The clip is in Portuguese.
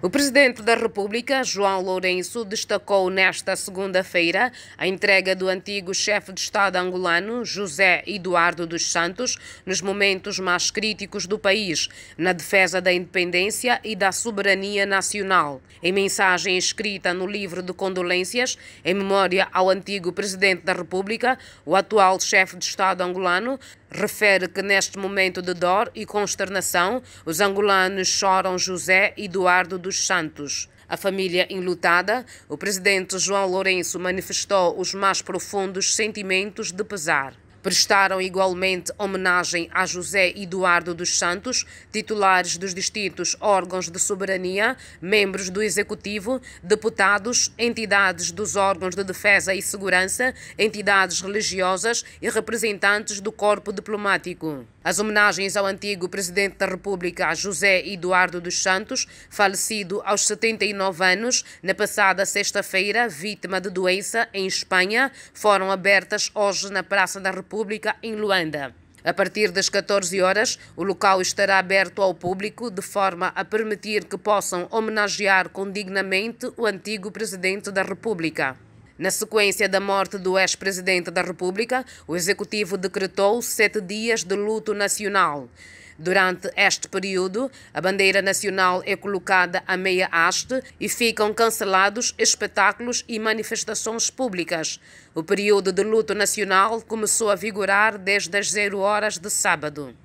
O presidente da República, João Lourenço, destacou nesta segunda-feira a entrega do antigo chefe de Estado angolano, José Eduardo dos Santos, nos momentos mais críticos do país, na defesa da independência e da soberania nacional. Em mensagem escrita no livro de condolências, em memória ao antigo presidente da República, o atual chefe de Estado angolano Refere que neste momento de dor e consternação, os angolanos choram José Eduardo dos dos Santos. A família enlutada, o presidente João Lourenço manifestou os mais profundos sentimentos de pesar. Prestaram igualmente homenagem a José Eduardo dos Santos, titulares dos distintos órgãos de soberania, membros do Executivo, deputados, entidades dos órgãos de defesa e segurança, entidades religiosas e representantes do corpo diplomático. As homenagens ao antigo presidente da República, José Eduardo dos Santos, falecido aos 79 anos, na passada sexta-feira, vítima de doença em Espanha, foram abertas hoje na Praça da República, em Luanda. A partir das 14 horas, o local estará aberto ao público de forma a permitir que possam homenagear com dignamente o antigo presidente da República. Na sequência da morte do ex-presidente da República, o Executivo decretou sete dias de luto nacional. Durante este período, a bandeira nacional é colocada a meia haste e ficam cancelados espetáculos e manifestações públicas. O período de luto nacional começou a vigorar desde as zero horas de sábado.